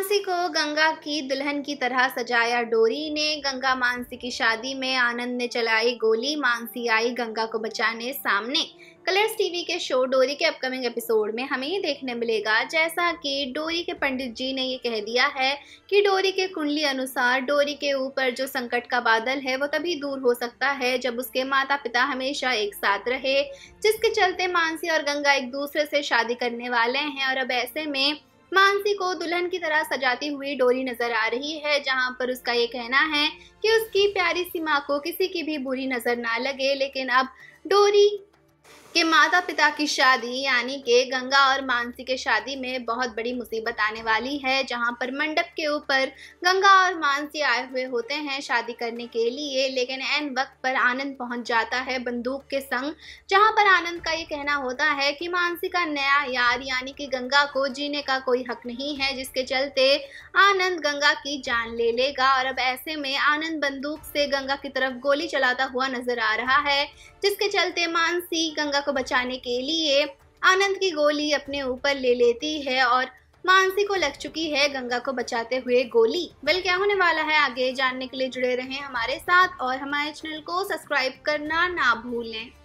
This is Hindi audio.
मानसी को गंगा की दुल्हन की तरह सजाया डोरी ने गंगा मानसी की शादी में आनंद ने चलाई गोली मानसी आई गंगा को बचाने सामने कलर्स टीवी के शो डोरी के अपकमिंग एपिसोड में हमें ये देखने मिलेगा जैसा कि डोरी के पंडित जी ने ये कह दिया है कि डोरी के कुंडली अनुसार डोरी के ऊपर जो संकट का बादल है वो तभी दूर हो सकता है जब उसके माता पिता हमेशा एक साथ रहे जिसके चलते मानसी और गंगा एक दूसरे से शादी करने वाले हैं और अब ऐसे में मानसी को दुल्हन की तरह सजाती हुई डोरी नजर आ रही है जहां पर उसका ये कहना है कि उसकी प्यारी सी माँ को किसी की भी बुरी नजर ना लगे लेकिन अब डोरी कि माता पिता की शादी यानी कि गंगा और मानसी के शादी में बहुत बड़ी मुसीबत आने वाली है जहां पर मंडप के ऊपर गंगा और मानसी आए हुए होते हैं शादी करने के लिए लेकिन एन वक्त पर आनंद पहुंच जाता है बंदूक के संग जहां पर आनंद का ये कहना होता है कि मानसी का नया यार यानी कि गंगा को जीने का कोई हक नहीं है जिसके चलते आनंद गंगा की जान ले लेगा और अब ऐसे में आनंद बंदूक से गंगा की तरफ गोली चलाता हुआ नजर आ रहा है जिसके चलते मानसी गंगा माता को बचाने के लिए आनंद की गोली अपने ऊपर ले लेती है और मानसी को लग चुकी है गंगा को बचाते हुए गोली वेल क्या होने वाला है आगे जानने के लिए जुड़े रहें हमारे साथ और हमारे चैनल को सब्सक्राइब करना ना भूलें